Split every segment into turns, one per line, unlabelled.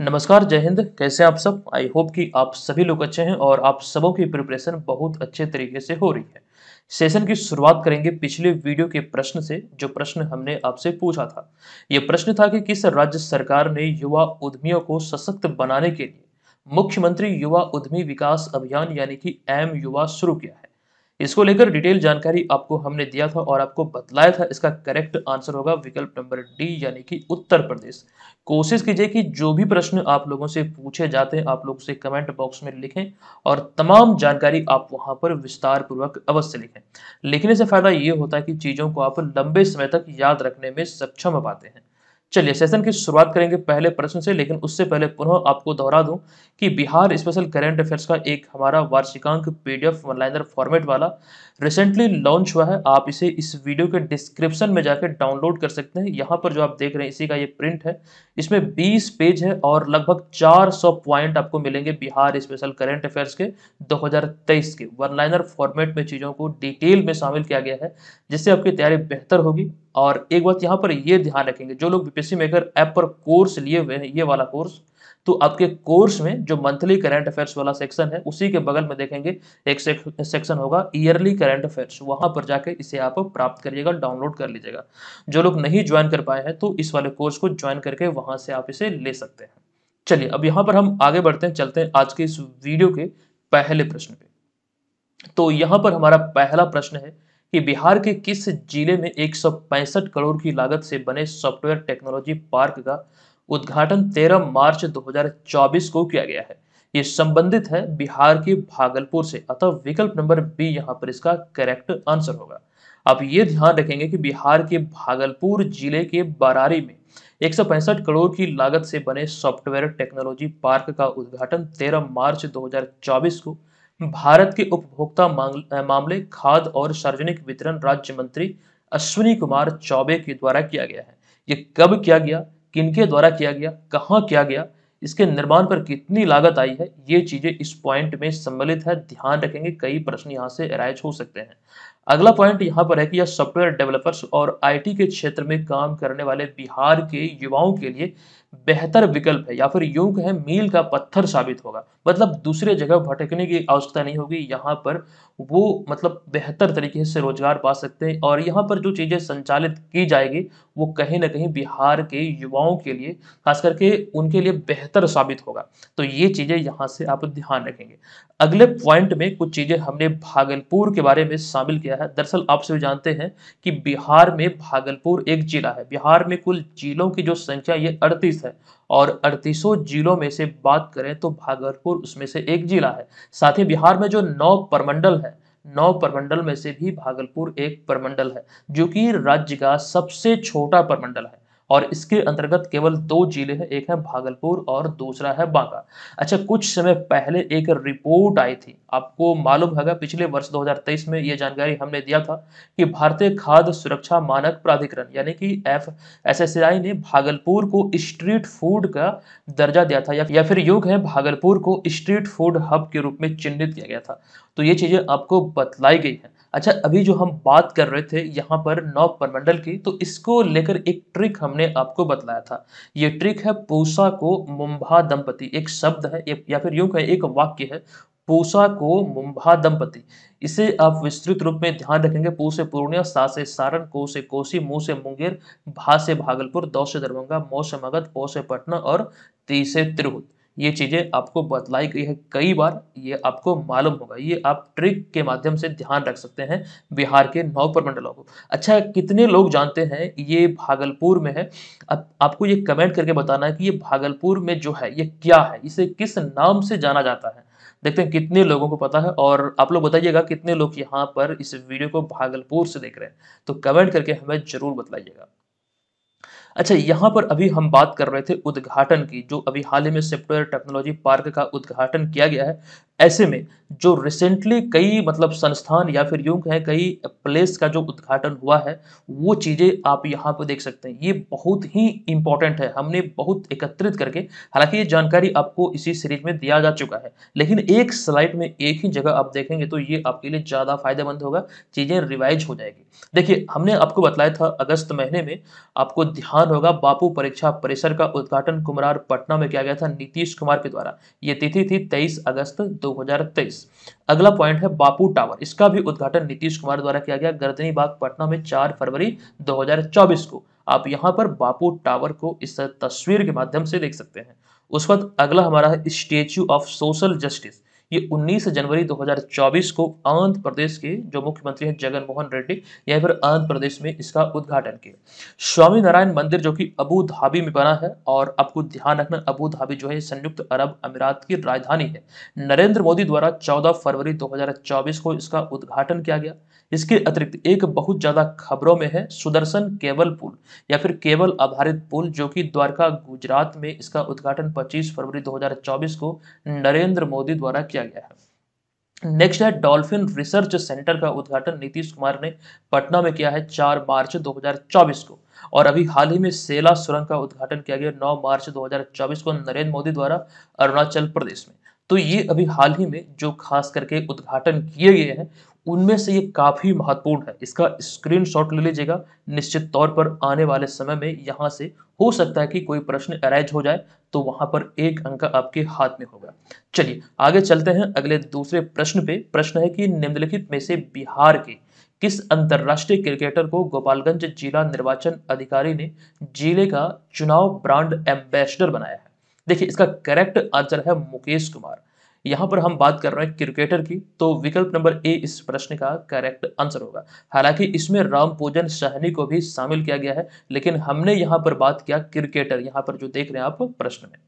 नमस्कार जय हिंद कैसे हैं आप सब आई होप कि आप सभी लोग अच्छे हैं और आप सबों की प्रिपरेशन बहुत अच्छे तरीके से हो रही है सेशन की शुरुआत करेंगे पिछले वीडियो के प्रश्न से जो प्रश्न हमने आपसे पूछा था ये प्रश्न था कि किस राज्य सरकार ने युवा उद्यमियों को सशक्त बनाने के लिए मुख्यमंत्री युवा उद्यमी विकास अभियान यानी कि एम युवा शुरू किया है इसको लेकर डिटेल जानकारी आपको हमने दिया था और आपको बतलाया था इसका करेक्ट आंसर होगा विकल्प नंबर डी यानी कि उत्तर प्रदेश कोशिश कीजिए कि जो भी प्रश्न आप लोगों से पूछे जाते हैं आप लोग से कमेंट बॉक्स में लिखें और तमाम जानकारी आप वहां पर विस्तार पूर्वक अवश्य लिखें लिखने से फायदा ये होता है कि चीज़ों को आप लंबे समय तक याद रखने में सक्षम पाते हैं चलिए सेशन की शुरुआत करेंगे पहले प्रश्न से लेकिन उससे पहले पुनः आपको दोहरा दूं कि बिहार स्पेशल करेंट अफेयर्स का एक हमारा वार्षिकांक पीडीएफ वन फॉर्मेट वाला रिसेंटली लॉन्च हुआ है आप इसे इस वीडियो के डिस्क्रिप्शन में जाकर डाउनलोड कर सकते हैं यहाँ पर जो आप देख रहे हैं इसी का ये प्रिंट है इसमें 20 पेज है और लगभग 400 पॉइंट आपको मिलेंगे बिहार स्पेशल करेंट अफेयर्स के 2023 के वन लाइनर फॉर्मेट में चीज़ों को डिटेल में शामिल किया गया है जिससे आपकी तैयारी बेहतर होगी और एक बात यहाँ पर ये ध्यान रखेंगे जो लोग बीपीएससी मेकर ऐप पर कोर्स लिए हुए हैं ये वाला कोर्स तो आपके कोर्स में जो मंथली करेंट अफेयर्स वाला सेक्शन है उसी के बगल में देखेंगे एक सेक्शन होगा ईयरली करेंट अफेयर्स वहां पर जाके इसे आप प्राप्त करिएगा डाउनलोड कर लीजिएगा जो लोग नहीं ज्वाइन कर पाए हैं तो इस वाले कोर्स को ज्वाइन करके वहां से आप इसे ले सकते हैं चलिए अब यहाँ पर हम आगे बढ़ते हैं चलते हैं आज के इस वीडियो के पहले प्रश्न पे तो यहाँ पर हमारा पहला प्रश्न है कि बिहार के किस जिले में एक करोड़ की लागत से बने सॉफ्टवेयर टेक्नोलॉजी पार्क का उद्घाटन 13 मार्च 2024 को किया गया है ये संबंधित है बिहार के भागलपुर से अतः विकल्प नंबर बी यहाँ पर इसका करेक्ट आंसर होगा आप ये ध्यान रखेंगे कि बिहार के भागलपुर जिले के बरारी में एक करोड़ की लागत से बने सॉफ्टवेयर टेक्नोलॉजी पार्क का उद्घाटन 13 मार्च 2024 को भारत के उपभोक्ता मामले खाद्य और सार्वजनिक वितरण राज्य मंत्री अश्विनी कुमार चौबे के द्वारा किया गया है ये कब किया गया किनके द्वारा किया गया कहाँ किया गया इसके निर्माण पर कितनी लागत आई है ये चीजें इस पॉइंट में सम्मिलित है ध्यान रखेंगे कई प्रश्न यहाँ से अराइज हो सकते हैं अगला पॉइंट यहाँ पर है कि यह सॉफ्टवेयर डेवलपर्स और आईटी के क्षेत्र में काम करने वाले बिहार के युवाओं के लिए बेहतर विकल्प है या फिर यूं कहें मील का पत्थर साबित होगा मतलब दूसरे जगह भटकने की आवश्यकता नहीं होगी यहाँ पर वो मतलब बेहतर तरीके से रोजगार पा सकते हैं और यहाँ पर जो चीज़ें संचालित की जाएगी वो कहीं ना कहीं बिहार के युवाओं के लिए खास करके उनके लिए बेहतर साबित होगा तो ये चीज़ें यहाँ से आप ध्यान रखेंगे अगले पॉइंट में कुछ चीज़ें हमने भागलपुर के बारे में शामिल किया है दरअसल आप सभी जानते हैं कि बिहार में भागलपुर एक जिला है बिहार में कुल जिलों की जो संख्या ये अड़तीस है और अड़तीसों जिलों में से बात करें तो भागलपुर उसमें से एक जिला है साथ ही बिहार में जो नौ परमंडल है नौ परमंडल में से भी भागलपुर एक परमंडल है जो कि राज्य का सबसे छोटा परमंडल है और इसके अंतर्गत केवल दो जिले हैं एक है भागलपुर और दूसरा है बांका अच्छा कुछ समय पहले एक रिपोर्ट आई थी आपको मालूम होगा पिछले वर्ष 2023 में यह जानकारी हमने दिया था कि भारतीय खाद्य सुरक्षा मानक प्राधिकरण यानी कि एफ एस ने भागलपुर को स्ट्रीट फूड का दर्जा दिया था या, या फिर योग है भागलपुर को स्ट्रीट फूड हब के रूप में चिन्हित किया गया था तो ये चीजें आपको बतलाई गई है अच्छा अभी जो हम बात कर रहे थे यहाँ पर नौ परमंडल की तो इसको लेकर एक ट्रिक हमने आपको बतलाया था ये ट्रिक है पूसा को मुंभा दंपति एक शब्द है या फिर यूं कहें एक वाक्य है पूसा को मुंभा दंपति इसे आप विस्तृत रूप में ध्यान रखेंगे पू से पूर्णिया सा से सारण को से कोसी मुंह से मुंगेर भा से भागलपुर दौ से दरभंगा मौ से मगध पौ से पटना और ती से तिरहुत ये चीज़ें आपको बतलाई गई है कई बार ये आपको मालूम होगा ये आप ट्रिक के माध्यम से ध्यान रख सकते हैं बिहार के नौ प्रमंडलों को अच्छा कितने लोग जानते हैं ये भागलपुर में है अब आपको ये कमेंट करके बताना है कि ये भागलपुर में जो है ये क्या है इसे किस नाम से जाना जाता है देखते हैं कितने लोगों को पता है और आप लोग बताइएगा कितने लोग यहाँ पर इस वीडियो को भागलपुर से देख रहे हैं तो कमेंट करके हमें ज़रूर बताइएगा अच्छा यहाँ पर अभी हम बात कर रहे थे उद्घाटन की जो अभी हाल ही में सॉफ्टवेयर टेक्नोलॉजी पार्क का उद्घाटन किया गया है ऐसे में जो रिसेंटली कई मतलब संस्थान या फिर यूं कहें कई प्लेस का जो उद्घाटन हुआ है वो चीज़ें आप यहाँ पर देख सकते हैं ये बहुत ही इंपॉर्टेंट है हमने बहुत एकत्रित करके हालांकि ये जानकारी आपको इसी सीरीज में दिया जा चुका है लेकिन एक स्लाइड में एक ही जगह आप देखेंगे तो ये आपके लिए ज़्यादा फायदेमंद होगा चीज़ें रिवाइज हो जाएगी देखिए हमने आपको बताया था अगस्त महीने में आपको ध्यान होगा बापू परीक्षा परिसर का उद्घाटन कुमरार पटना में किया गया था नीतीश कुमार के द्वारा ये तिथि थी तेईस अगस्त 2023 अगला पॉइंट है बापू टावर इसका भी उद्घाटन नीतीश कुमार द्वारा किया गया गर्दनी बाग पटना में 4 फरवरी 2024 को आप यहां पर बापू टावर को इस तस्वीर के माध्यम से देख सकते हैं उस वक्त अगला हमारा है स्टेच्यू ऑफ सोशल जस्टिस ये 19 जनवरी 2024 को आंध्र प्रदेश के जो मुख्यमंत्री हैं जगनमोहन रेड्डी या फिर आंध्र प्रदेश में इसका उद्घाटन किया स्वामी नारायण मंदिर जो कि अबू धाबी में बना है और आपको ध्यान रखना अबू धाबी जो है संयुक्त अरब अमीरात की राजधानी है नरेंद्र मोदी द्वारा चौदह फरवरी दो को इसका उद्घाटन किया गया इसके अतिरिक्त एक बहुत ज़्यादा खबरों में है सुदर्शन केबल पुल या फिर केबल आधारित पुल जो कि द्वारका गुजरात में इसका उद्घाटन 25 फरवरी 2024 को नरेंद्र मोदी द्वारा किया गया है नेक्स्ट है डॉल्फिन रिसर्च सेंटर का उद्घाटन नीतीश कुमार ने पटना में किया है 4 मार्च 2024 को और अभी हाल ही में सेला सुरंग का उद्घाटन किया गया 9 मार्च 2024 को नरेंद्र मोदी द्वारा अरुणाचल प्रदेश में तो ये अभी हाल ही में जो खास करके उद्घाटन किए गए हैं उनमें से ये काफ़ी महत्वपूर्ण है इसका स्क्रीनशॉट ले लीजिएगा निश्चित तौर पर आने वाले समय में यहाँ से हो सकता है कि कोई प्रश्न अराइज हो जाए तो वहां पर एक अंक आपके हाथ में होगा चलिए आगे चलते हैं अगले दूसरे प्रश्न पे प्रश्न है कि निम्नलिखित में से बिहार के किस अंतरराष्ट्रीय क्रिकेटर को गोपालगंज जिला निर्वाचन अधिकारी ने जिले का चुनाव ब्रांड एम्बेसडर बनाया है देखिए इसका करेक्ट आंसर है मुकेश कुमार यहां पर हम बात कर रहे हैं क्रिकेटर की तो विकल्प नंबर ए इस प्रश्न का करेक्ट आंसर होगा हालांकि इसमें राम पूजन सहनी को भी शामिल किया गया है लेकिन हमने यहाँ पर बात किया क्रिकेटर यहाँ पर जो देख रहे हैं आप प्रश्न में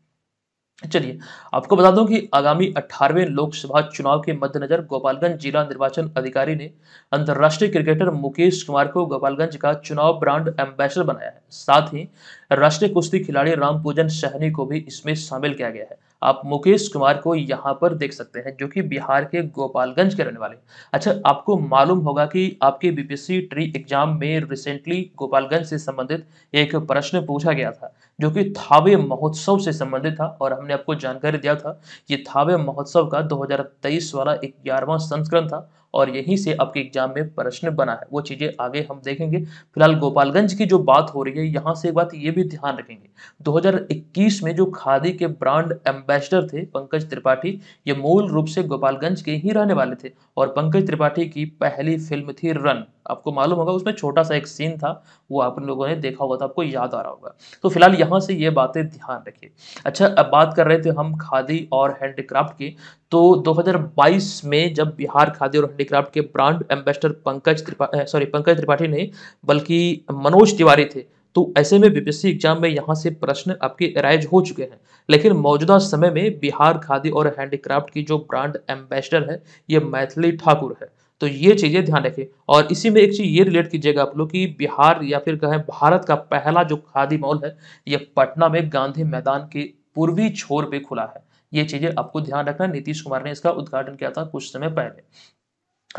चलिए आपको बता दूं कि आगामी 18वें लोकसभा चुनाव के मद्देनजर गोपालगंज जिला निर्वाचन अधिकारी ने अंतर्राष्ट्रीय क्रिकेटर मुकेश कुमार को गोपालगंज का चुनाव ब्रांड एम्बेसडर बनाया है साथ ही राष्ट्रीय कुश्ती खिलाड़ी राम पूजन सहनी को भी इसमें शामिल किया गया है आप मुकेश कुमार को यहाँ पर देख सकते हैं जो कि बिहार के गोपालगंज के रहने वाले अच्छा आपको मालूम होगा कि आपके बीपीएससी ट्री एग्जाम में रिसेंटली गोपालगंज से संबंधित एक प्रश्न पूछा गया था जो कि थावे महोत्सव से संबंधित था और हमने आपको जानकारी दिया था ये थावे महोत्सव का 2023 वाला ग्यारहवा संस्करण था और यहीं से आपके एग्जाम में प्रश्न बना है वो चीज़ें आगे हम देखेंगे फिलहाल गोपालगंज की जो बात हो रही है यहाँ से एक बात ये भी ध्यान रखेंगे 2021 में जो खादी के ब्रांड एम्बेसडर थे पंकज त्रिपाठी ये मूल रूप से गोपालगंज के ही रहने वाले थे और पंकज त्रिपाठी की पहली फिल्म थी रन आपको मालूम होगा उसमें छोटा सा एक सीन था वो आप लोगों ने देखा होगा तो आपको याद आ रहा होगा तो फिलहाल यहाँ से ये बातें ध्यान रखिए अच्छा अब बात कर रहे थे हम खादी और हैंडीक्राफ्ट की तो 2022 में जब बिहार खादी और हैंडीक्राफ्ट के brand ambassador Pankaj Tripathi sorry Pankaj Tripathi नहीं बल्कि मनोज तिवारी थे तो ऐसे में बीपीएससी एग्जाम में यहाँ से प्रश्न आपके अराइज हो चुके हैं लेकिन मौजूदा समय में बिहार खादी और हैंडीक्राफ्ट की जो ब्रांड एम्बेसडर है ये मैथिली ठाकुर है तो ये चीज़ें ध्यान रखें और इसी में एक चीज़ ये रिलेट कीजिएगा आप लोग कि बिहार या फिर कहें भारत का पहला जो खादी मॉल है ये पटना में गांधी मैदान के पूर्वी छोर पे खुला है ये चीज़ें आपको ध्यान रखना नीतीश कुमार ने इसका उद्घाटन किया था कुछ समय पहले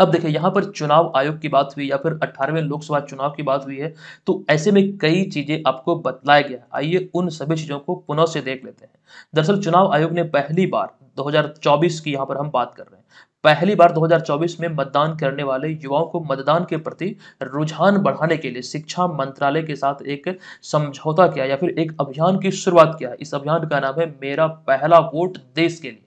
अब देखिए यहाँ पर चुनाव आयोग की बात हुई या फिर अठारहवें लोकसभा चुनाव की बात हुई है तो ऐसे में कई चीजें आपको बतलाया गया आइए उन सभी चीजों को पुनः से देख लेते हैं दरअसल चुनाव आयोग ने पहली बार 2024 की यहाँ पर हम बात कर रहे हैं पहली बार 2024 में मतदान करने वाले युवाओं को मतदान के प्रति रुझान बढ़ाने के लिए शिक्षा मंत्रालय के साथ एक समझौता किया या फिर एक अभियान की शुरुआत किया इस अभियान का नाम है मेरा पहला वोट देश के लिए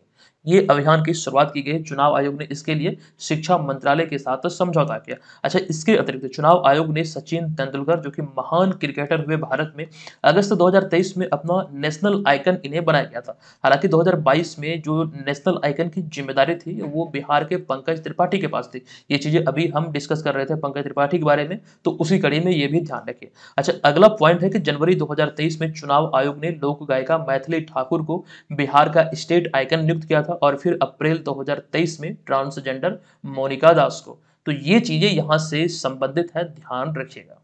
ये अभियान की शुरुआत की गई चुनाव आयोग ने इसके लिए शिक्षा मंत्रालय के साथ समझौता किया अच्छा इसके अतिरिक्त चुनाव आयोग ने सचिन तेंदुलकर जो कि महान क्रिकेटर हुए भारत में अगस्त 2023 में अपना नेशनल आइकन इन्हें बनाया गया था हालांकि 2022 में जो नेशनल आइकन की जिम्मेदारी थी वो बिहार के पंकज त्रिपाठी के पास थी ये चीजें अभी हम डिस्कस कर रहे थे पंकज त्रिपाठी के बारे में तो उसी कड़ी में ये भी ध्यान रखें अच्छा अगला पॉइंट है कि जनवरी दो में चुनाव आयोग ने लोक गायिका मैथिली ठाकुर को बिहार का स्टेट आइकन नियुक्त किया था था और फिर अप्रैल 2023 में ट्रांसजेंडर मोनिका दास को तो ये चीज़ें यहां से संबंधित है ध्यान रखिएगा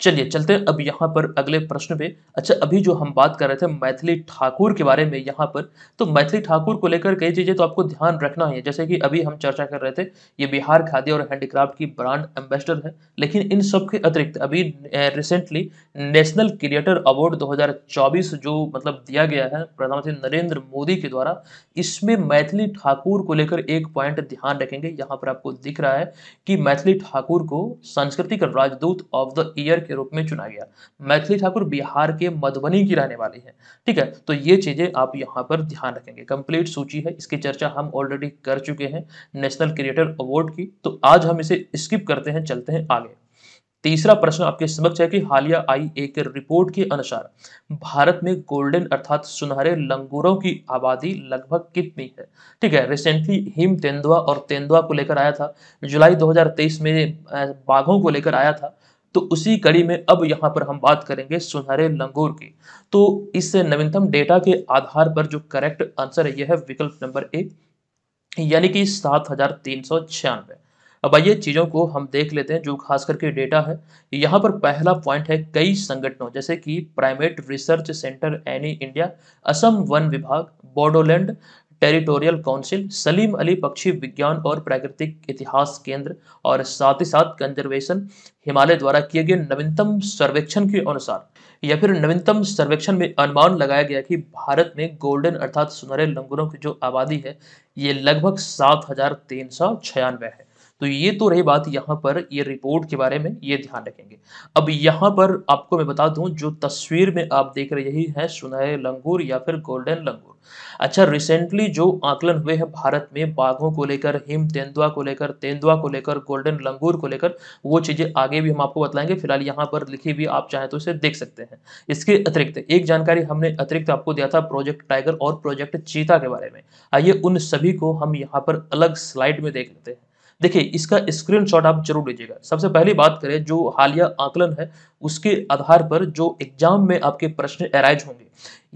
चलिए चलते हैं अब यहाँ पर अगले प्रश्न पे अच्छा अभी जो हम बात कर रहे थे मैथिली ठाकुर के बारे में यहाँ पर तो मैथिली ठाकुर को लेकर कई चीज़ें तो आपको ध्यान रखना है जैसे कि अभी हम चर्चा कर रहे थे ये बिहार खादी और हैंडीक्राफ्ट की ब्रांड एम्बेसडर है लेकिन इन सब के अतिरिक्त अभी रिसेंटली नेशनल क्रिएटर अवार्ड दो जो मतलब दिया गया है प्रधानमंत्री नरेंद्र मोदी के द्वारा इसमें मैथिली ठाकुर को लेकर एक पॉइंट ध्यान रखेंगे यहाँ पर आपको दिख रहा है कि मैथिली ठाकुर को सांस्कृतिक राजदूत ऑफ द ईयर के रूप में चुना गया मैथिली ठाकुर बिहार के मधुबनी की रहने वाली है ठीक है तो ये चीजें आप यहाँ पर ध्यान रखेंगे कंप्लीट सूची है इसकी चर्चा हम ऑलरेडी कर चुके हैं नेशनल क्रिएटर अवार्ड की तो आज हम इसे स्किप करते हैं चलते हैं आगे तीसरा प्रश्न आपके समक्ष है कि हालिया आई एक रिपोर्ट के अनुसार भारत में गोल्डन अर्थात सुनहरे लंगूरों की आबादी लगभग कितनी है ठीक है रिसेंटली हिम तेंदुआ और तेंदुआ को लेकर आया था जुलाई 2023 में बाघों को लेकर आया था तो उसी कड़ी में अब यहाँ पर हम बात करेंगे सुनहरे लंगूर की तो इस नवीनतम डेटा के आधार पर जो करेक्ट आंसर है यह है विकल्प नंबर ए यानी कि सात हजार तीन सौ छियानवे अब आइए चीज़ों को हम देख लेते हैं जो खास करके डेटा है यहाँ पर पहला पॉइंट है कई संगठनों जैसे कि primate research centre NE India Assam वन विभाग बोडोलैंड टेरिटोरियल काउंसिल सलीम अली पक्षी विज्ञान और प्राकृतिक इतिहास केंद्र और साथ ही साथ कंजर्वेशन हिमालय द्वारा किए गए नवीनतम सर्वेक्षण के अनुसार या फिर नवीनतम सर्वेक्षण में अनुमान लगाया गया कि भारत में गोल्डन अर्थात सुनहरे लंगूरों की जो आबादी है ये लगभग सात हजार तीन सौ छियानवे है तो ये तो रही बात यहाँ पर ये रिपोर्ट के बारे में ये ध्यान रखेंगे अब यहाँ पर आपको मैं बता दूं जो तस्वीर में आप देख रहे यही है सुनहरे लंगूर या फिर गोल्डन लंगूर अच्छा रिसेंटली जो आकलन हुए हैं भारत में बाघों को लेकर हिम तेंदुआ को लेकर तेंदुआ को लेकर गोल्डन लंगूर को लेकर वो चीज़ें आगे भी हम आपको बताएंगे फिलहाल यहाँ पर लिखी भी आप चाहें तो इसे देख सकते हैं इसके अतिरिक्त एक जानकारी हमने अतिरिक्त आपको दिया था प्रोजेक्ट टाइगर और प्रोजेक्ट चीता के बारे में आइए उन सभी को हम यहाँ पर अलग स्लाइड में देख लेते हैं देखिए इसका स्क्रीनशॉट आप जरूर लीजिएगा सबसे पहली बात करें जो हालिया आकलन है उसके आधार पर जो एग्जाम में आपके प्रश्न अराइज होंगे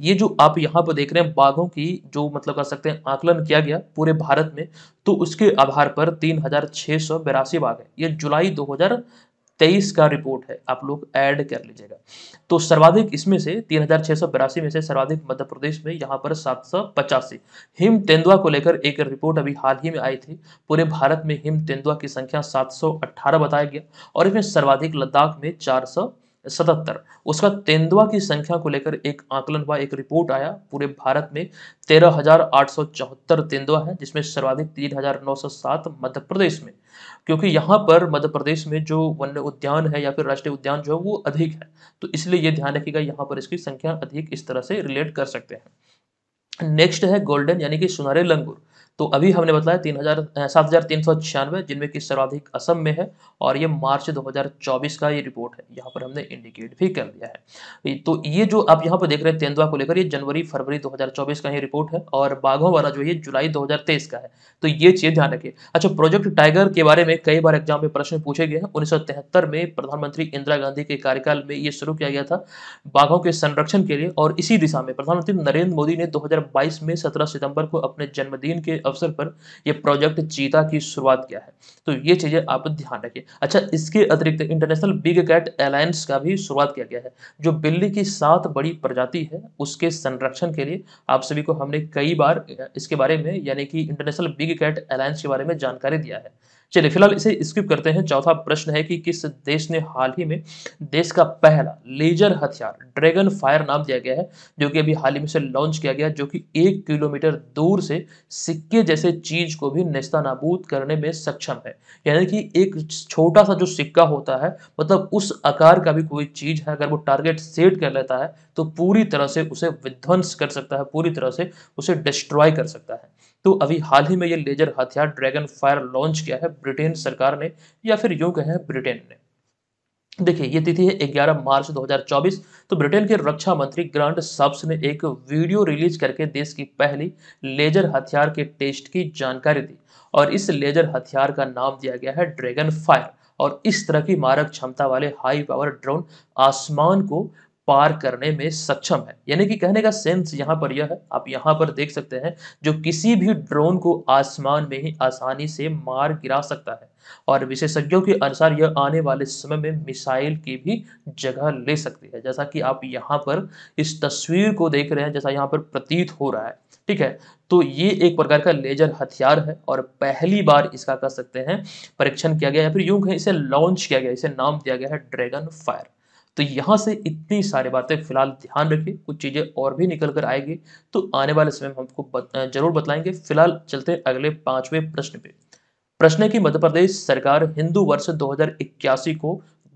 ये जो आप यहाँ पर देख रहे हैं बाघों की जो मतलब कर सकते हैं आकलन किया गया पूरे भारत में तो उसके आधार पर तीन हजार सौ बिरासी बाघ है ये जुलाई दो हजार तेईस का रिपोर्ट है आप लोग ऐड कर लीजिएगा तो सर्वाधिक इसमें से तीन हजार छह सौ बिरासी में से सर्वाधिक मध्य प्रदेश में यहाँ पर सात सौ पचासी हिम तेंदुआ को लेकर एक रिपोर्ट अभी हाल ही में आई थी पूरे भारत में हिम तेंदुआ की संख्या सात सौ अट्ठारह बताया गया और इसमें सर्वाधिक लद्दाख में चार सौ सतहत्तर उसका तेंदुआ की संख्या को लेकर एक आकलन हुआ एक रिपोर्ट आया पूरे भारत में तेरह हजार आठ सौ चौहत्तर तेंदुआ है जिसमें सर्वाधिक तीन हजार नौ सौ सात मध्य प्रदेश में क्योंकि यहाँ पर मध्य प्रदेश में जो वन्य उद्यान है या फिर राष्ट्रीय उद्यान जो है वो अधिक है तो इसलिए ये ध्यान रखिएगा यहाँ पर इसकी संख्या अधिक इस तरह से रिलेट कर सकते हैं नेक्स्ट है गोल्डन यानी कि सुनहरे लंगूर तो अभी हमने बताया तीन हजार सात हजार तीन सौ छियानवे जिनमें कि सर्वाधिक असम में है और ये मार्च 2024 का ये रिपोर्ट है यहाँ पर हमने इंडिकेट भी कर दिया है तो ये जो आप यहाँ पर देख रहे हैं तेंदुआ को लेकर ये जनवरी फरवरी 2024 का ही रिपोर्ट है और बाघों वाला जो है जुलाई 2023 का है तो ये चीज ध्यान रखिए अच्छा प्रोजेक्ट टाइगर के बारे में कई बार एग्जाम में प्रश्न पूछे गए हैं उन्नीस में प्रधानमंत्री इंदिरा गांधी के कार्यकाल में ये शुरू किया गया था बाघों के संरक्षण के लिए और इसी दिशा में प्रधानमंत्री नरेंद्र मोदी ने दो में सत्रह सितंबर को अपने जन्मदिन के अवसर पर यह प्रोजेक्ट चीता की शुरुआत किया है तो ये चीज़ें आप ध्यान रखिए अच्छा इसके अतिरिक्त इंटरनेशनल बिग कैट अलायंस का भी शुरुआत किया गया है जो बिल्ली की सात बड़ी प्रजाति है उसके संरक्षण के लिए आप सभी को हमने कई बार इसके बारे में यानी कि इंटरनेशनल बिग कैट अलायंस के बारे में जानकारी दिया है चलिए फिलहाल इसे स्किप करते हैं चौथा प्रश्न है कि किस देश ने हाल ही में देश का पहला लेजर हथियार ड्रैगन फायर नाम दिया गया है जो कि अभी हाल ही में से लॉन्च किया गया जो कि एक किलोमीटर दूर से सिक्के जैसे चीज को भी नस्ता नाबूद करने में सक्षम है यानी कि एक छोटा सा जो सिक्का होता है मतलब उस आकार का भी कोई चीज है अगर वो टारगेट सेट कर लेता है तो पूरी तरह से उसे विध्वंस कर सकता है पूरी तरह से उसे डिस्ट्रॉय कर सकता है तो अभी हाल ही में ये लेजर हथियार ड्रैगन फायर लॉन्च किया है ब्रिटेन सरकार ने या फिर यूं कहें ब्रिटेन ने देखिए ये तिथि है 11 मार्च 2024 तो ब्रिटेन के रक्षा मंत्री ग्रांट सब्स ने एक वीडियो रिलीज करके देश की पहली लेजर हथियार के टेस्ट की जानकारी दी और इस लेजर हथियार का नाम दिया गया है ड्रैगन फायर और इस तरह की मारक क्षमता वाले हाई पावर ड्रोन आसमान को पार करने में सक्षम है यानी कि कहने का सेंस यहाँ पर यह है आप यहाँ पर देख सकते हैं जो किसी भी ड्रोन को आसमान में ही आसानी से मार गिरा सकता है और विशेषज्ञों के अनुसार यह आने वाले समय में मिसाइल की भी जगह ले सकती है जैसा कि आप यहाँ पर इस तस्वीर को देख रहे हैं जैसा यहाँ पर प्रतीत हो रहा है ठीक है तो ये एक प्रकार का लेजर हथियार है और पहली बार इसका कह सकते हैं परीक्षण किया गया या फिर यूं कहें इसे लॉन्च किया गया इसे नाम दिया गया है ड्रैगन फायर तो यहाँ से इतनी सारी बातें फिलहाल ध्यान रखिए कुछ चीज़ें और भी निकल कर आएगी तो आने वाले समय में हमको बत, जरूर बताएंगे फिलहाल चलते अगले पांचवें प्रश्न पे प्रश्न है कि मध्य प्रदेश सरकार हिंदू वर्ष दो को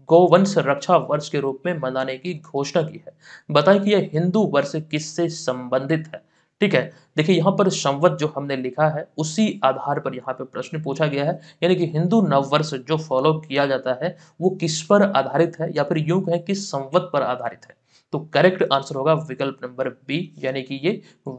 गौवंश रक्षा वर्ष के रूप में मनाने की घोषणा की है बताएं कि यह हिंदू वर्ष किससे संबंधित है ठीक है देखिए यहाँ पर संवत जो हमने लिखा है उसी आधार पर यहाँ पर प्रश्न पूछा गया है यानी कि हिंदू नववर्ष जो फॉलो किया जाता है वो किस पर आधारित है या फिर यूं कहें कि संवत पर आधारित है तो करेक्ट आंसर होगा विकल्प नंबर बी यानी कि ये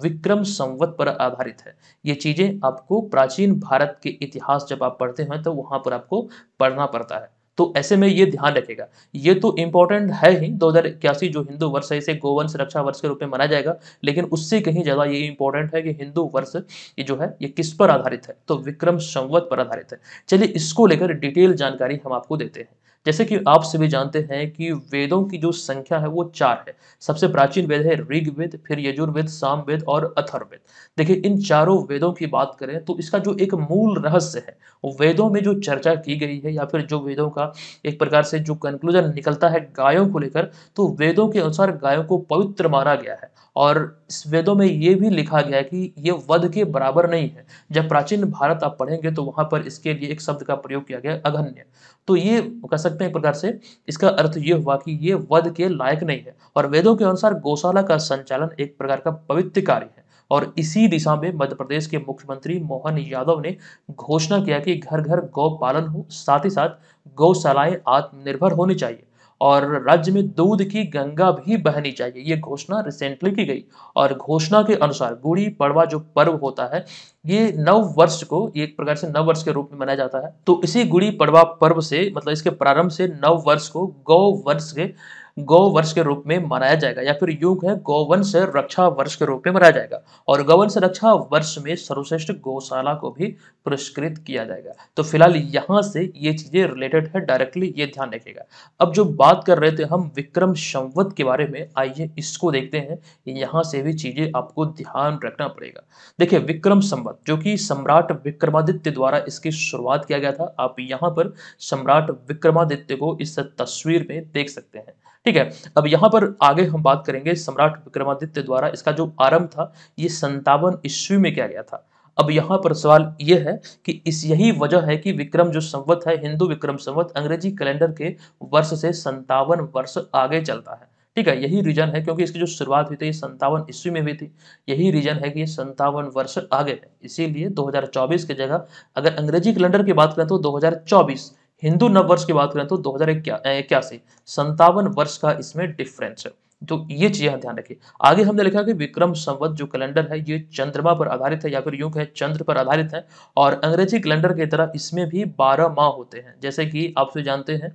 विक्रम संवत पर आधारित है ये चीज़ें आपको प्राचीन भारत के इतिहास जब आप पढ़ते हैं तो वहां पर आपको पढ़ना पड़ता है तो ऐसे में ये ध्यान रखेगा ये तो इंपॉर्टेंट है ही दो हजार इक्यासी जो हिंदू वर्ष है इसे गोवंश रक्षा वर्ष के रूप में मनाया जाएगा लेकिन उससे कहीं ज़्यादा ये इंपॉर्टेंट है कि हिंदू वर्ष ये जो है ये किस पर आधारित है तो विक्रम संवत पर आधारित है चलिए इसको लेकर डिटेल जानकारी हम आपको देते हैं जैसे कि आप सभी जानते हैं कि वेदों की जो संख्या है वो चार है सबसे प्राचीन वेद है ऋग्वेद फिर यजुर्वेद सामवेद और अथर्वेद देखिए इन चारों वेदों की बात करें तो इसका जो एक मूल रहस्य है वेदों में जो चर्चा की गई है या फिर जो वेदों का एक प्रकार से जो कंक्लूजन निकलता है गायों को लेकर तो वेदों के अनुसार गायों को पवित्र माना गया है और इस वेदों में ये भी लिखा गया है कि ये वध के बराबर नहीं है जब प्राचीन भारत आप पढ़ेंगे तो वहां पर इसके लिए एक शब्द का प्रयोग किया गया अघन्य तो ये कह सकते सकते हैं एक प्रकार से इसका अर्थ ये हुआ कि ये वध के लायक नहीं है और वेदों के अनुसार गौशाला का संचालन एक प्रकार का पवित्र कार्य है और इसी दिशा में मध्य प्रदेश के मुख्यमंत्री मोहन यादव ने घोषणा किया कि घर घर गौ पालन हो साथ ही साथ गौशालाएं आत्मनिर्भर होनी चाहिए और राज्य में दूध की गंगा भी बहनी चाहिए ये घोषणा रिसेंटली की गई और घोषणा के अनुसार गुड़ी पड़वा जो पर्व होता है ये नव वर्ष को एक प्रकार से नव वर्ष के रूप में मनाया जाता है तो इसी गुड़ी पड़वा पर्व से मतलब इसके प्रारंभ से नव वर्ष को गौ वर्ष के वर्ष के रूप में मनाया जाएगा या फिर युग है गौवंश रक्षा वर्ष के रूप में मनाया जाएगा और गौवंश रक्षा वर्ष में सर्वश्रेष्ठ गौशाला को भी पुरस्कृत किया जाएगा तो फिलहाल यहाँ से ये चीजें रिलेटेड है डायरेक्टली ये ध्यान रखेगा अब जो बात कर रहे थे हम विक्रम संवत के बारे में आइए इसको देखते हैं यहाँ से भी चीजें आपको ध्यान रखना पड़ेगा देखिए विक्रम संवत जो कि सम्राट विक्रमादित्य द्वारा इसकी शुरुआत किया गया था आप यहाँ पर सम्राट विक्रमादित्य को इस तस्वीर में देख सकते हैं ठीक है अब यहाँ पर आगे हम बात करेंगे सम्राट विक्रमादित्य द्वारा इसका जो आरंभ था ये संतावन ईस्वी में किया गया था अब यहाँ पर सवाल यह है कि इस यही वजह है कि विक्रम जो संवत है हिंदू विक्रम संवत अंग्रेजी कैलेंडर के वर्ष से संतावन वर्ष आगे चलता है ठीक है यही रीजन है क्योंकि इसकी जो शुरुआत हुई थी ये संतावन ईस्वी में हुई थी यही रीजन है कि ये संतावन वर्ष आगे है इसीलिए 2024 की जगह अगर अंग्रेजी कैलेंडर की बात करें तो 2024 हिंदू नववर्ष की बात करें तो दो हजार इक्यासी संतावन वर्ष का इसमें डिफरेंस है तो ये चीज ध्यान रखिए आगे हमने लिखा कि विक्रम संवत जो कैलेंडर है ये चंद्रमा पर आधारित है या फिर यूं कहें चंद्र पर आधारित है और अंग्रेजी कैलेंडर की तरह इसमें भी बारह माह होते हैं जैसे कि आप सभी जानते हैं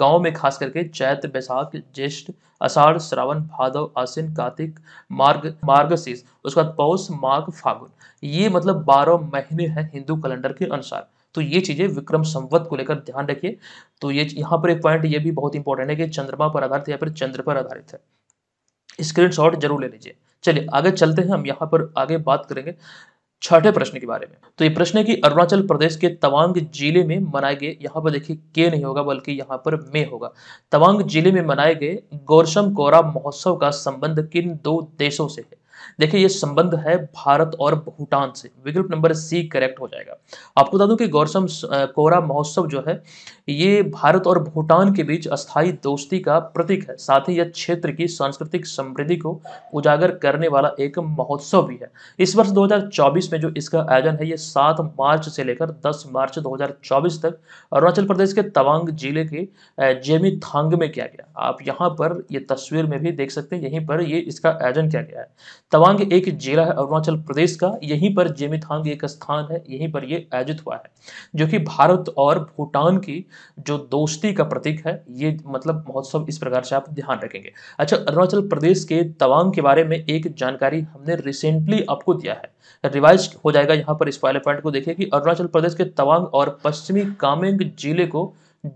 गांव में खास करके चैत बैसाख ज्येष्ठ अषाढ़ श्रावण भादव आसिन कार्तिक मार्ग मार्गशीष उसके बाद पौष माघ फागुन ये मतलब बारह महीने हैं हिंदू कैलेंडर के अनुसार तो ये चीज़ें विक्रम संवत को लेकर ध्यान रखिए तो ये यहाँ पर एक पॉइंट ये भी बहुत इंपॉर्टेंट है कि चंद्रमा पर आधारित या फिर चंद्र पर आधारित है स्क्रीन जरूर ले लीजिए चलिए आगे चलते हैं हम यहाँ पर आगे बात करेंगे छठे प्रश्न के बारे में तो ये प्रश्न है कि अरुणाचल प्रदेश के तवांग जिले में मनाए गए यहाँ पर देखिए के नहीं होगा बल्कि यहाँ पर मे होगा तवांग जिले में मनाए गए गौरशम कोरा महोत्सव का संबंध किन दो देशों से है देखिए ये संबंध है भारत और भूटान से विकल्प नंबर सी करेक्ट हो जाएगा आपको बता दूं कि गौरसम कोरा महोत्सव जो है ये भारत और भूटान के बीच अस्थायी दोस्ती का प्रतीक है साथ ही यह क्षेत्र की सांस्कृतिक समृद्धि को उजागर करने वाला एक महोत्सव भी है इस वर्ष 2024 में जो इसका आयोजन है ये 7 मार्च से लेकर 10 मार्च 2024 तक अरुणाचल प्रदेश के तवांग जिले के जेमी थांग में किया गया आप यहाँ पर ये तस्वीर में भी देख सकते हैं यहीं पर ये इसका आयोजन किया गया है तवांग तवांग एक जिला है अरुणाचल प्रदेश का यहीं पर जेमिथांग एक स्थान है यहीं पर यह आयोजित हुआ है जो कि भारत और भूटान की जो दोस्ती का प्रतीक है ये मतलब महोत्सव इस प्रकार से आप ध्यान रखेंगे अच्छा अरुणाचल प्रदेश के तवांग के बारे में एक जानकारी हमने रिसेंटली आपको दिया है रिवाइज हो जाएगा यहाँ पर इस पॉइंट को देखिए कि अरुणाचल प्रदेश के तवांग और पश्चिमी कामेंग जिले को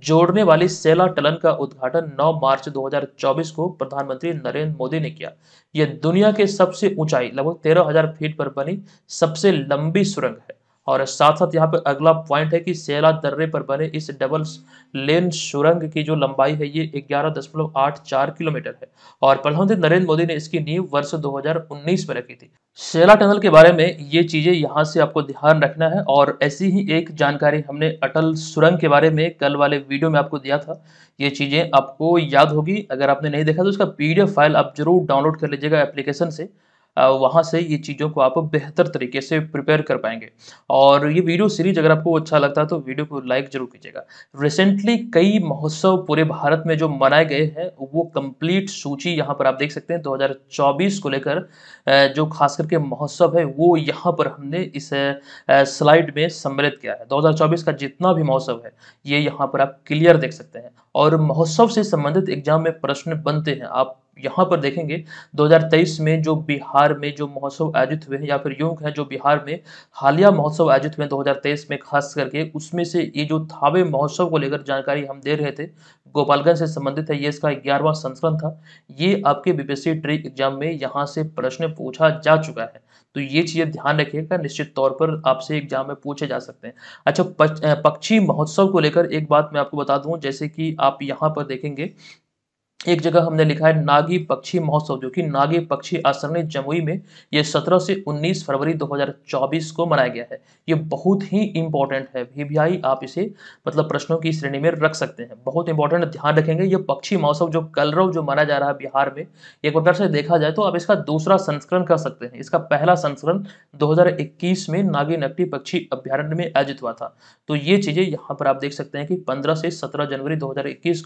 जोड़ने वाली सेला टलन का उद्घाटन 9 मार्च 2024 को प्रधानमंत्री नरेंद्र मोदी ने किया यह दुनिया के सबसे ऊंचाई लगभग 13,000 फीट पर बनी सबसे लंबी सुरंग है और साथ साथ यहाँ पर अगला पॉइंट है कि सेला दर्रे पर बने इस डबल लेन सुरंग की जो लंबाई है ये ग्यारह दशमलव आठ चार किलोमीटर है और प्रधानमंत्री नरेंद्र मोदी ने इसकी नींव वर्ष 2019 में रखी थी सेला टनल के बारे में ये चीजें यहाँ से आपको ध्यान रखना है और ऐसी ही एक जानकारी हमने अटल सुरंग के बारे में कल वाले वीडियो में आपको दिया था ये चीजें आपको याद होगी अगर आपने नहीं देखा तो उसका पीडीएफ फाइल आप जरूर डाउनलोड कर लीजिएगा एप्लीकेशन से वहाँ से ये चीज़ों को आप बेहतर तरीके से प्रिपेयर कर पाएंगे और ये वीडियो सीरीज अगर आपको अच्छा लगता है तो वीडियो को लाइक जरूर कीजिएगा रिसेंटली कई महोत्सव पूरे भारत में जो मनाए गए हैं वो कंप्लीट सूची यहाँ पर आप देख सकते हैं 2024 को लेकर जो खास करके महोत्सव है वो यहाँ पर हमने इस स्लाइड में सम्मिलित किया है दो का जितना भी महोत्सव है ये यहाँ पर आप क्लियर देख सकते हैं और महोत्सव से संबंधित एग्जाम में प्रश्न बनते हैं आप यहाँ पर देखेंगे 2023 में जो बिहार में जो महोत्सव आयोजित हुए हैं या फिर यूं कहें जो बिहार में हालिया महोत्सव आयोजित हुए 2023 में खास करके उसमें से ये जो थावे महोत्सव को लेकर जानकारी हम दे रहे थे गोपालगंज से संबंधित है ये इसका ग्यारहवां संस्करण था ये आपके बीपीएससी ट्री एग्जाम में यहाँ से प्रश्न पूछा जा चुका है तो ये चीज़ें ध्यान रखिएगा निश्चित तौर पर आपसे एग्जाम में पूछे जा सकते हैं अच्छा पक्षी महोत्सव को लेकर एक बात मैं आपको बता दूं जैसे कि आप यहाँ पर देखेंगे एक जगह हमने लिखा है नागी पक्षी महोत्सव जो कि नागी पक्षी आसरणी जमुई में ये 17 से 19 फरवरी 2024 को मनाया गया है ये बहुत ही इंपॉर्टेंट है भी भाई आप इसे मतलब प्रश्नों की श्रेणी में रख सकते हैं बहुत इंपॉर्टेंट ध्यान रखेंगे ये पक्षी महोत्सव जो कलरव जो मनाया जा रहा है बिहार में एक प्रकार से देखा जाए तो आप इसका दूसरा संस्करण कर सकते हैं इसका पहला संस्करण दो में नागी नकटी पक्षी अभ्यारण्य में आयोजित हुआ था तो ये चीज़ें यहाँ पर आप देख सकते हैं कि पंद्रह से सत्रह जनवरी दो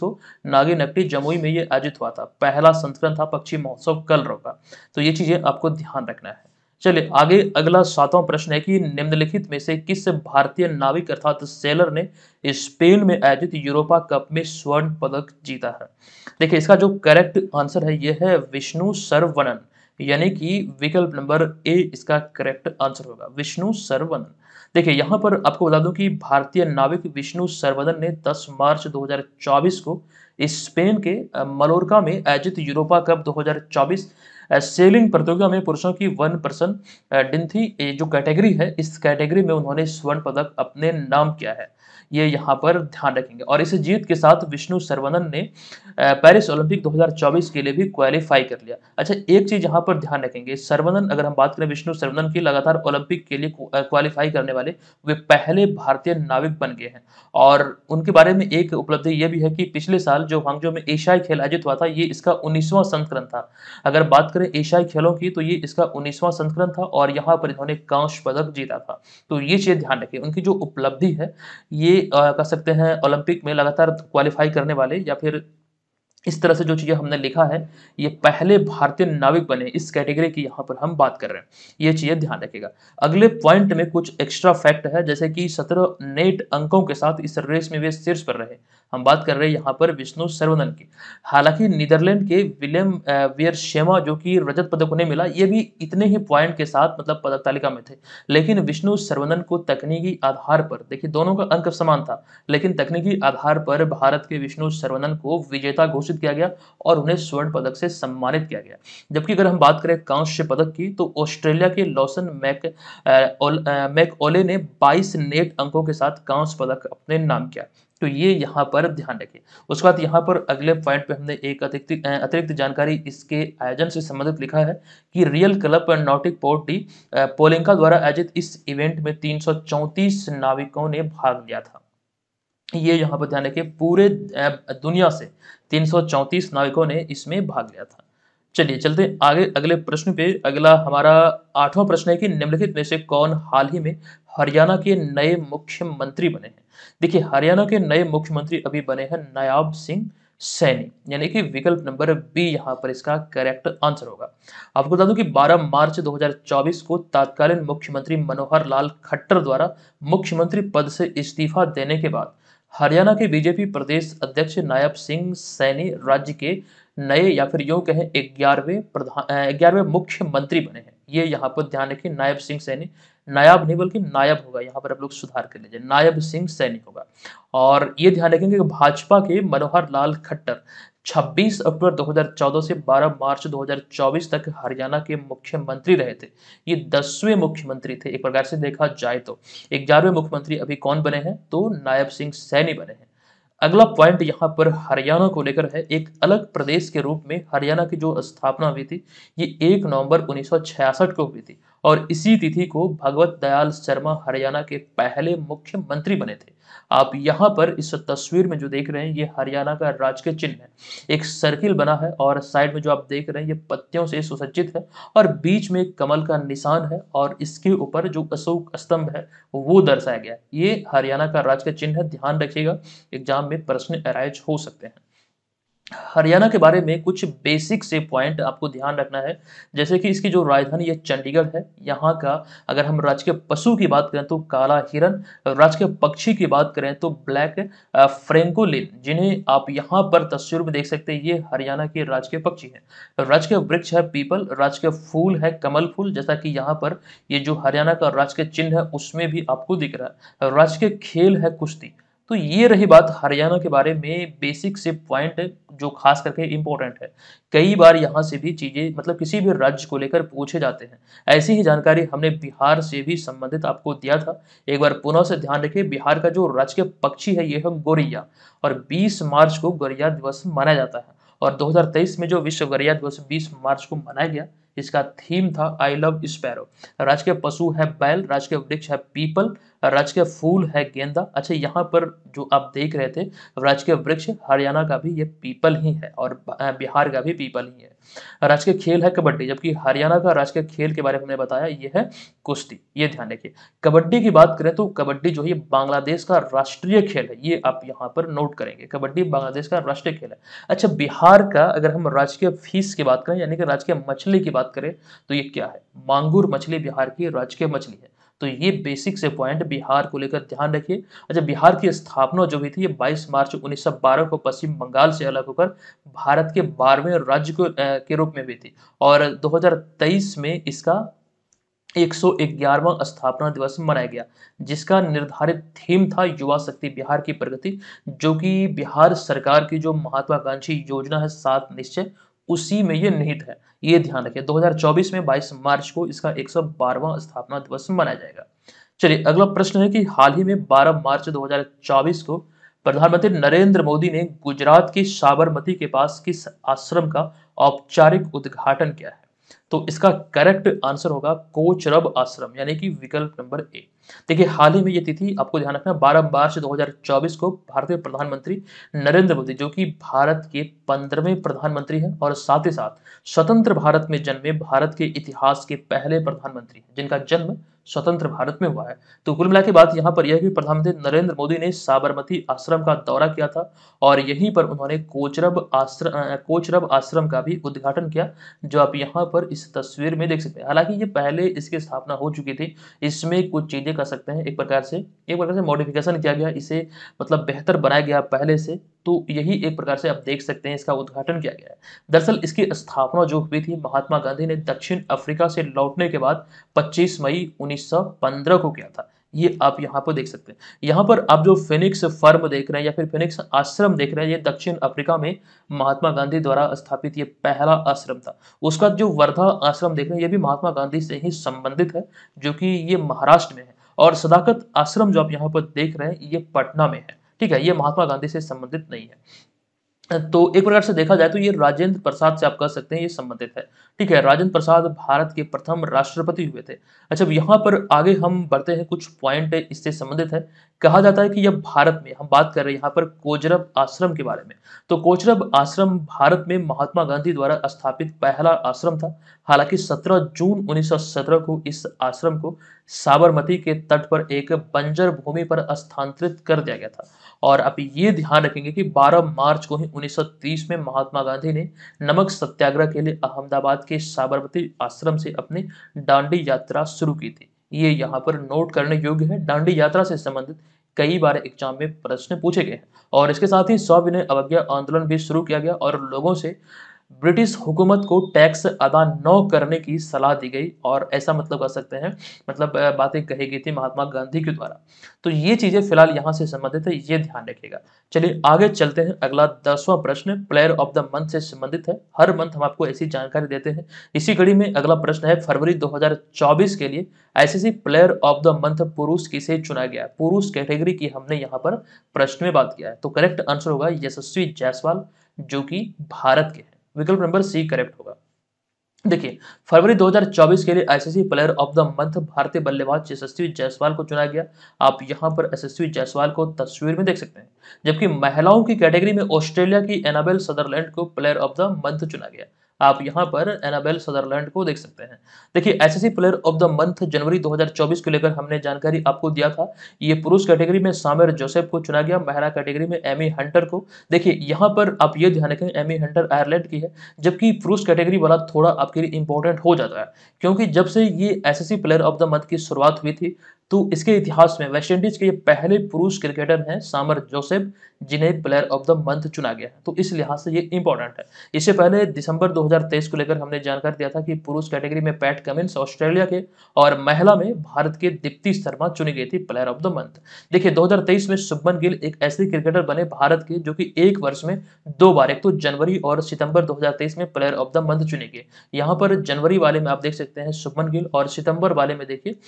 को नागी नकटी जमुई में ये आयोजित हुआ था पहला संस्करण था पक्षी महोत्सव कल रोका तो ये चीजें आपको ध्यान रखना है चलिए आगे अगला सातवां प्रश्न है कि निम्नलिखित में से किस भारतीय नाविक अर्थात सेलर ने स्पेन में आयोजित यूरोपा कप में स्वर्ण पदक जीता है देखिए इसका जो करेक्ट आंसर है यह है विष्णु सर्वनन यानी कि विकल्प नंबर ए इसका करेक्ट आंसर होगा विष्णु सर्वनन देखिए यहां पर आपको बता दूं कि भारतीय नाविक विष्णु सर्वदन ने 10 मार्च 2024 को स्पेन के मलोरका में आयोजित यूरोपा कप 2024 सेलिंग प्रतियोगिता में पुरुषों की वन पर्सन डिंथी जो कैटेगरी है इस कैटेगरी में उन्होंने स्वर्ण पदक अपने नाम किया है ये यहाँ पर ध्यान रखेंगे और इस जीत के साथ विष्णु सरवनन ने पेरिस ओलंपिक 2024 के लिए भी क्वालिफाई कर लिया अच्छा एक चीज यहाँ पर ध्यान रखेंगे सरवनन अगर हम बात करें विष्णु सरवनन की लगातार ओलंपिक के लिए क्वालिफाई करने वाले वे पहले भारतीय नाविक बन गए हैं और उनके बारे में एक उपलब्धि यह भी है कि पिछले साल जो हांगजो में एशियाई खेल आयोजित हुआ था ये इसका उन्नीसवां संस्करण था अगर बात करें एशियाई खेलों की तो ये इसका उन्नीसवां संस्करण था और यहाँ पर इन्होंने कांस्य पदक जीता था तो ये चीज ध्यान रखें उनकी जो उपलब्धि है ये कह सकते हैं ओलंपिक में लगातार क्वालिफाई करने वाले या फिर इस तरह से जो चीज़ें हमने लिखा है ये पहले भारतीय नाविक बने इस कैटेगरी की यहाँ पर हम बात कर रहे हैं ये चीज़ें ध्यान रखिएगा अगले पॉइंट में कुछ एक्स्ट्रा फैक्ट है जैसे कि सत्रह नेट अंकों के साथ इस रेस में वे शीर्ष पर रहे हम बात कर रहे हैं यहाँ पर विष्णु सर्वनन की हालांकि नीदरलैंड के विलियम वियर शेमा जो कि रजत पदक उन्हें मिला ये भी इतने ही पॉइंट के साथ मतलब पदक तालिका में थे लेकिन विष्णु सर्वनन को तकनीकी आधार पर देखिए दोनों का अंक समान था लेकिन तकनीकी आधार पर भारत के विष्णु सर्वनन को विजेता घोषित किया गया और उन्हें स्वर्ण पदक से सम्मानित किया गया जबकि अगर हम बात करें कांस्य पदक की तो ऑस्ट्रेलिया के लॉसन मैक आ, मैक ओले ने बाईस नेट अंकों के साथ कांस्य पदक अपने नाम किया तो ये यहाँ पर ध्यान रखें उसके बाद यहाँ पर अगले पॉइंट पे हमने एक अतिरिक्त अतिरिक्त जानकारी इसके आयोजन से संबंधित लिखा है कि real club nautic port de Pollenca द्वारा आयोजित इस इवेंट में तीन नाविकों ने भाग लिया था ये यहाँ पर ध्यान रखें पूरे दुनिया से तीन नाविकों ने इसमें भाग लिया था चलिए चलते आगे अगले प्रश्न पे अगला हमारा आठवां प्रश्न है कि निम्नलिखित में से कौन हाल ही में हरियाणा के नए मुख्यमंत्री बने हैं देखिए हरियाणा के नए मुख्यमंत्री अभी बने हैं नायाब सिंह सैनी यानी कि विकल्प नंबर बी यहां पर इसका करेक्ट आंसर होगा आपको बता दूं कि 12 मार्च 2024 को तत्कालीन मुख्यमंत्री मनोहर लाल खट्टर द्वारा मुख्यमंत्री पद से इस्तीफा देने के बाद हरियाणा के बीजेपी प्रदेश अध्यक्ष नायब सिंह सैनी राज्य के नए या फिर यूं कहें ग्यारहवें प्रधान ग्यारहवें मुख्यमंत्री बने हैं ये यहाँ पर ध्यान रखिए नायब सिंह सैनी नायाब नहीं बल्कि नायब होगा यहाँ पर आप लोग सुधार कर लीजिए नायब सिंह सैनी होगा और ये ध्यान रखेंगे कि भाजपा के मनोहर लाल खट्टर 26 अक्टूबर 2014 से 12 मार्च 2024 तक हरियाणा के मुख्यमंत्री रहे थे ये दसवें मुख्यमंत्री थे एक प्रकार से देखा जाए तो ग्यारहवें मुख्यमंत्री अभी कौन बने हैं तो नायब सिंह सैनी बने हैं अगला पॉइंट यहाँ पर हरियाणा को लेकर है एक अलग प्रदेश के रूप में हरियाणा की जो स्थापना हुई थी ये एक नवंबर 1966 को हुई थी और इसी तिथि को भगवत दयाल शर्मा हरियाणा के पहले मुख्यमंत्री बने थे आप यहाँ पर इस तस्वीर में जो देख रहे हैं ये हरियाणा का राजकीय चिन्ह है एक सर्किल बना है और साइड में जो आप देख रहे हैं ये पत्तियों से सुसज्जित है और बीच में कमल का निशान है और इसके ऊपर जो अशोक स्तंभ है वो दर्शाया गया है ये हरियाणा का राजकीय चिन्ह है ध्यान रखिएगा एग्जाम में प्रश्न अराइज हो सकते हैं हरियाणा के बारे में कुछ बेसिक से पॉइंट आपको ध्यान रखना है जैसे कि इसकी जो राजधानी है चंडीगढ़ है यहाँ का अगर हम राजकीय पशु की बात करें तो काला हिरन राजकीय पक्षी की बात करें तो ब्लैक फ्रेंकोलिन जिन्हें आप यहाँ पर तस्वीर में देख सकते हैं ये हरियाणा के राजकीय पक्षी हैं राजकीय वृक्ष है पीपल के फूल है कमल फूल जैसा कि यहाँ पर ये जो हरियाणा का राजकीय चिन्ह है उसमें भी आपको दिख रहा है राजकीय खेल है कुश्ती तो ये रही बात हरियाणा के बारे में बेसिक से पॉइंट जो खास करके इम्पोर्टेंट है कई बार यहाँ से भी चीज़ें मतलब किसी भी राज्य को लेकर पूछे जाते हैं ऐसी ही जानकारी हमने बिहार से भी संबंधित आपको दिया था एक बार पुनः से ध्यान रखिए बिहार का जो राज्य के पक्षी है ये है गोरिया और 20 मार्च को गोरिया दिवस मनाया जाता है और दो में जो विश्व गरिया दिवस बीस मार्च को मनाया गया इसका थीम था आई लव स्पैरो राज्य के पशु है बैल राज्य के वृक्ष है पीपल राज्य फूल है गेंदा अच्छा यहाँ पर जो आप देख रहे थे राज्य के वृक्ष हरियाणा का भी ये पीपल ही है और बिहार का भी पीपल ही है राज्य के खेल है कबड्डी जबकि हरियाणा का राज्य के खेल के बारे में हमने बताया ये है कुश्ती ये ध्यान रखिए कबड्डी की बात करें तो कबड्डी जो है बांग्लादेश का राष्ट्रीय खेल है ये आप यहाँ पर नोट करेंगे कबड्डी बांग्लादेश का राष्ट्रीय खेल है अच्छा बिहार का अगर हम राजकीय फीस की बात करें यानी कि राजकीय मछली की बात करें तो ये क्या है मांगूर मछली बिहार की राजकीय मछली है तो ये बेसिक से पॉइंट बिहार को लेकर ध्यान रखिए अच्छा बिहार की स्थापना जो भी थी ये 22 मार्च 1912 को पश्चिम बंगाल से अलग होकर भारत के बारहवें राज्य को, के रूप में भी थी और 2023 में इसका ग्यारहवा स्थापना दिवस मनाया गया जिसका निर्धारित थीम था युवा शक्ति बिहार की प्रगति जो कि बिहार सरकार की जो महत्वाकांक्षी योजना है सात निश्चय उसी में ये निहित है ये ध्यान रखिए 2024 में 22 मार्च को इसका एक स्थापना दिवस मनाया जाएगा चलिए अगला प्रश्न है कि हाल ही में 12 मार्च 2024 को प्रधानमंत्री नरेंद्र मोदी ने गुजरात के साबरमती के पास किस आश्रम का औपचारिक उद्घाटन किया है तो इसका करेक्ट आंसर होगा कोचरब आश्रम यानी कि विकल्प नंबर एक देखिए हाल ही में ये तिथि आपको ध्यान रखना बारह मार्च 2024 को भारतीय प्रधानमंत्री नरेंद्र मोदी जो कि भारत के पंद्रहवें प्रधानमंत्री हैं और साथ ही साथ स्वतंत्र भारत में जन्मे भारत के इतिहास के पहले प्रधानमंत्री हैं जिनका जन्म स्वतंत्र भारत में हुआ है तो कुल मिला के बात यहाँ पर यह कि प्रधानमंत्री नरेंद्र मोदी ने साबरमती आश्रम का दौरा किया था और यहीं पर उन्होंने कोचरब आश्रम कोचरब आश्रम का भी उद्घाटन किया जो आप यहाँ पर इस तस्वीर में देख सकते हैं हालांकि ये पहले इसकी स्थापना हो चुकी थी इसमें कुछ चीजें कह सकते हैं एक प्रकार से एक प्रकार से मॉडिफिकेशन किया गया इसे मतलब बेहतर बनाया गया पहले से तो यही एक प्रकार से आप देख सकते हैं इसका उद्घाटन किया गया है दरअसल इसकी स्थापना जो हुई थी महात्मा गांधी ने दक्षिण अफ्रीका से लौटने के बाद पच्चीस मई उन्नीस को किया था ये आप यहाँ पर देख सकते हैं यहाँ पर आप जो फिनिक्स फर्म देख रहे हैं या फिर फिनिक्स आश्रम देख रहे हैं ये दक्षिण अफ्रीका में महात्मा गांधी द्वारा स्थापित ये पहला आश्रम था उसका जो वर्धा आश्रम देख रहे हैं ये भी महात्मा गांधी से ही संबंधित है जो कि ये महाराष्ट्र में है और सदाकत आश्रम जो आप यहाँ पर देख रहे हैं ये पटना में है ठीक है ये महात्मा गांधी से संबंधित नहीं है तो एक प्रकार से देखा जाए तो ये राजेंद्र प्रसाद से आप कह सकते हैं ये संबंधित है ठीक है राजेंद्र प्रसाद भारत के प्रथम राष्ट्रपति हुए थे अच्छा यहाँ पर आगे हम बढ़ते हैं कुछ पॉइंट इससे संबंधित है कहा जाता है कि यह भारत में हम बात कर रहे हैं यहाँ पर कोचरब आश्रम के बारे में तो कोचरब आश्रम भारत में महात्मा गांधी द्वारा स्थापित पहला आश्रम था हालांकि सत्रह जून उन्नीस को इस आश्रम को साबरमती के तट पर एक बंजर भूमि पर स्थानांतरित कर दिया गया था और आप ये ध्यान रखेंगे कि 12 मार्च को ही 1930 में महात्मा गांधी ने नमक सत्याग्रह के लिए अहमदाबाद के साबरमती आश्रम से अपनी डांडी यात्रा शुरू की थी ये यहाँ पर नोट करने योग्य है डांडी यात्रा से संबंधित कई बार एग्जाम में प्रश्न पूछे गए और इसके साथ ही सविनय अवज्ञा आंदोलन भी शुरू किया गया और लोगों से ब्रिटिश हुकूमत को टैक्स अदा न करने की सलाह दी गई और ऐसा मतलब कह सकते हैं मतलब बातें कही गई थी महात्मा गांधी के द्वारा तो ये चीज़ें फिलहाल यहाँ से संबंधित है ये ध्यान रखिएगा चलिए आगे चलते हैं अगला दसवां प्रश्न प्लेयर ऑफ द मंथ से संबंधित है हर मंथ हम आपको ऐसी जानकारी देते हैं इसी कड़ी में अगला प्रश्न है फरवरी दो के लिए ऐसे प्लेयर ऑफ द मंथ पुरुष किसे चुना गया पुरुष कैटेगरी की हमने यहाँ पर प्रश्न में बात किया है तो करेक्ट आंसर होगा यशस्वी जायसवाल जो कि भारत के हैं विकल्प नंबर सी करेक्ट होगा देखिए फरवरी 2024 के लिए ICC player of the month भारतीय बल्लेबाज यशस्वी जायसवाल को चुना गया आप यहां पर यशस्वी जायसवाल को तस्वीर में देख सकते हैं जबकि महिलाओं की कैटेगरी में ऑस्ट्रेलिया की एनाबेल सदरलैंड को प्लेयर ऑफ द मंथ चुना गया आप यहाँ पर एनाबेल सदरलैंड को देख सकते हैं देखिए एस प्लेयर ऑफ द मंथ जनवरी 2024 को लेकर हमने जानकारी आपको दिया था ये पुरुष कैटेगरी में सामिर जोसेफ को चुना गया महिला कैटेगरी में एमी हंटर को देखिए यहाँ पर आप ये ध्यान रखें एमी हंटर आयरलैंड की है जबकि पुरुष कैटेगरी वाला थोड़ा आपके लिए इंपॉर्टेंट हो जाता है क्योंकि जब से ये एस प्लेयर ऑफ द मंथ की शुरुआत हुई थी तो इसके इतिहास में वेस्टइंडीज के ये पहले पुरुष क्रिकेटर हैं सामर जोसेफ जिन्हें प्लेयर ऑफ द मंथ चुना गया है तो इस लिहाज से ये इंपॉर्टेंट है इससे पहले दिसंबर 2023 को लेकर हमने जानकारी दिया था कि पुरुष कैटेगरी में पैट कमिंस ऑस्ट्रेलिया के और महिला में भारत के दीप्ति शर्मा चुनी गई थी प्लेयर ऑफ द मंथ देखिये दो में शुभमन गिल एक ऐसे क्रिकेटर बने भारत के जो कि एक वर्ष में दो बार एक तो जनवरी और सितंबर दो में प्लेयर ऑफ द मंथ चुने गए यहाँ पर जनवरी वाले में आप देख सकते हैं शुभमन गिल और सितंबर वाले में देखिए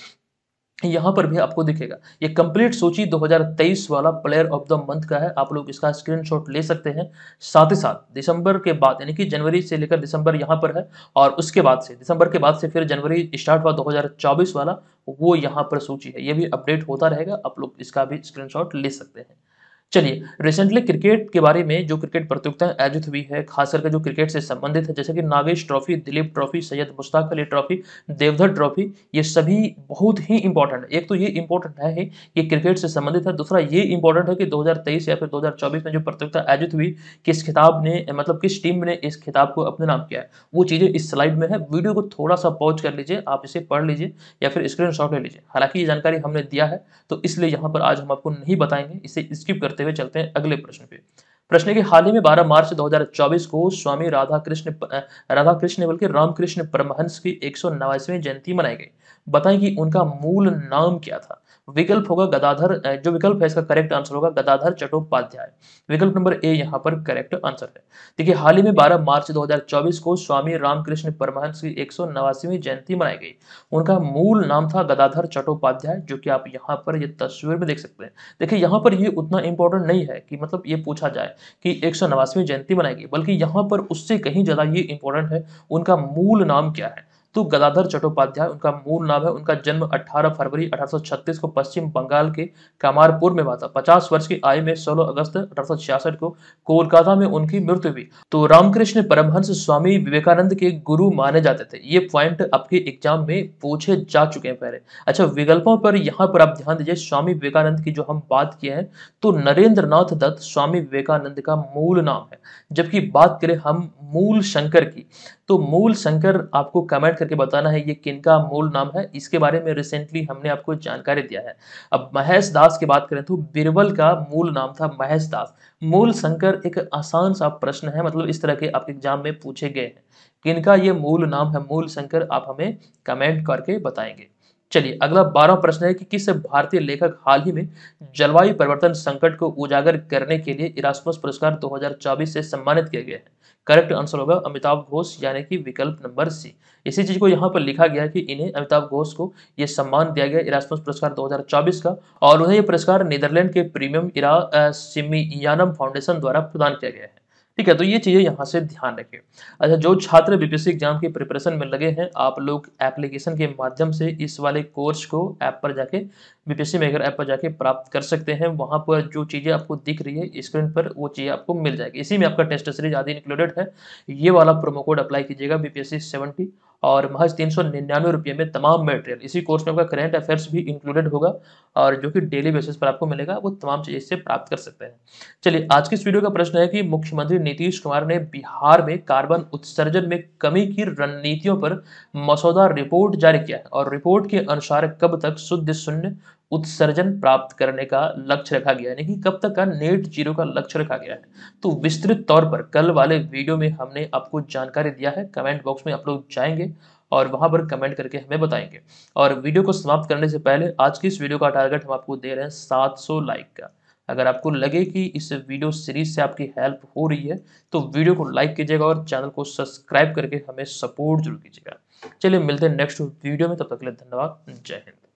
यहाँ पर भी आपको दिखेगा ये कंप्लीट सूची 2023 वाला प्लेयर ऑफ द मंथ का है आप लोग इसका स्क्रीनशॉट ले सकते हैं साथ ही साथ दिसंबर के बाद यानी कि जनवरी से लेकर दिसंबर यहाँ पर है और उसके बाद से दिसंबर के बाद से फिर जनवरी स्टार्ट हुआ 2024 वाला वो यहाँ पर सूची है ये भी अपडेट होता रहेगा आप लोग इसका भी स्क्रीन ले सकते हैं चलिए रिसेंटली क्रिकेट के बारे में जो क्रिकेट प्रतियोगिता आयोजित हुई है खास करके जो क्रिकेट से संबंधित है जैसे कि Nagesh trophy Duleep trophy Syed Mushtaq Ali trophy Deodhar trophy ये सभी बहुत ही इंपॉर्टेंट है एक तो ये इंपॉर्टेंट है ये क्रिकेट से संबंधित है दूसरा ये इंपॉर्टेंट है कि दो या फिर दो में जो प्रतियोगिता आयोजित हुई किस खिताब ने मतलब किस टीम ने इस खिताब को अपने नाम किया है वो चीज़ें इस स्लाइड में है वीडियो को थोड़ा सा पॉज कर लीजिए आप इसे पढ़ लीजिए या फिर स्क्रीन ले लीजिए हालांकि ये जानकारी हमने दिया है तो इसलिए यहाँ पर आज हम आपको नहीं बताएंगे इसे स्किप करते करते हुए चलते हैं अगले प्रश्न पे प्रश्न के हाल ही में 12 मार्च 2024 को स्वामी राधा कृष्ण राधा कृष्ण बल्कि रामकृष्ण परमहंस की एक जयंती मनाई गई बताएं कि उनका मूल नाम क्या था विकल्प होगा गदाधर जो विकल्प है इसका करेक्ट आंसर होगा गदाधर चट्टोपाध्याय विकल्प नंबर ए यहाँ पर करेक्ट आंसर है देखिए हाल ही में 12 मार्च 2024 को स्वामी रामकृष्ण परमहंस की एक जयंती मनाई गई उनका मूल नाम था गदाधर चट्टोपाध्याय जो कि आप यहाँ पर ये तस्वीर में देख सकते हैं देखिए यहाँ पर ये उतना इंपॉर्टेंट नहीं है कि मतलब ये पूछा जाए कि एक जयंती मनाई गई बल्कि यहाँ पर उससे कहीं ज्यादा ये इंपॉर्टेंट है उनका मूल नाम क्या है तो गदाधर चट्टोपाध्याय उनका मूल नाम है उनका जन्म 18 फरवरी 1836 को पश्चिम बंगाल के कमारपुर में हुआ था 50 वर्ष की आयु में 16 अगस्त अठारह को कोलकाता में उनकी मृत्यु हुई तो रामकृष्ण परमहंस स्वामी विवेकानंद के गुरु माने जाते थे ये पॉइंट आपके एग्जाम में पूछे जा चुके हैं पहले अच्छा विकल्पों पर यहाँ पर आप ध्यान दीजिए स्वामी विवेकानंद की जो हम बात किए हैं तो नरेंद्र नाथ दत्त स्वामी विवेकानंद का मूल नाम है जबकि बात करें हम मूल शंकर की तो मूल शंकर आपको कमेंट करके बताना है ये किन का मूल नाम है इसके बारे में रिसेंटली हमने आपको जानकारी दिया है अब महेश दास की बात करें तो बिरबल का मूल नाम था महेश दास मूल शंकर एक आसान सा प्रश्न है मतलब इस तरह के आपके एग्जाम में पूछे गए हैं किनका ये मूल नाम है मूल शंकर आप हमें कमेंट करके बताएंगे चलिए अगला बारह प्रश्न है कि किस भारतीय लेखक हाल ही में जलवायु परिवर्तन संकट को उजागर करने के लिए इरास्मस पुरस्कार 2024 से सम्मानित किए गए हैं करेक्ट आंसर होगा अमिताभ घोष यानी कि विकल्प नंबर सी इसी चीज को यहाँ पर लिखा गया कि इन्हें अमिताभ घोष को ये सम्मान दिया गया इरास्मस पुरस्कार 2024 का और उन्हें यह पुरस्कार नीदरलैंड के प्रीमियम इरा सिमियानम फाउंडेशन द्वारा प्रदान किया गया है ठीक है तो ये चीज़ें यहाँ से ध्यान रखें अच्छा जो छात्र बीपीएससी एग्जाम की प्रिपरेशन में लगे हैं आप लोग एप्लीकेशन के माध्यम से इस वाले कोर्स को ऐप पर जाके बीपीएससी मेकर ऐप पर जाके प्राप्त कर सकते हैं वहाँ पर जो चीज़ें आपको दिख रही है स्क्रीन पर वो चीज़ें आपको मिल जाएगी इसी में आपका टेस्ट सीरीज आदि इंक्लूडेड है ये वाला प्रोमो कोड अप्लाई कीजिएगा बीपीएससी सेवेंटी और महज तीन सौ निन्यानवे रुपये में तमाम मटेरियल इसी कोर्स में आपका करेंट अफेयर्स भी इंक्लूडेड होगा और जो कि डेली बेसिस पर आपको मिलेगा वो तमाम चीज़ इससे प्राप्त कर सकते हैं चलिए आज के इस वीडियो का प्रश्न है कि मुख्यमंत्री नीतीश कुमार ने बिहार में कार्बन उत्सर्जन में कमी की रणनीतियों पर मसौदा रिपोर्ट जारी किया और रिपोर्ट के अनुसार कब तक शुद्ध शून्य उत्सर्जन प्राप्त करने का लक्ष्य रखा गया यानी कि कब तक का नेट जीरो का लक्ष्य रखा गया है तो विस्तृत तौर पर कल वाले वीडियो में हमने आपको जानकारी दिया है कमेंट बॉक्स में आप लोग जाएंगे और वहां पर कमेंट करके हमें बताएंगे और वीडियो को समाप्त करने से पहले आज की इस वीडियो का टारगेट हम आपको दे रहे हैं सात लाइक का अगर आपको लगे कि इस वीडियो सीरीज से आपकी हेल्प हो रही है तो वीडियो को लाइक कीजिएगा और चैनल को सब्सक्राइब करके हमें सपोर्ट जरूर कीजिएगा चलिए मिलते हैं नेक्स्ट वीडियो में तब तक के लिए धन्यवाद जय हिंद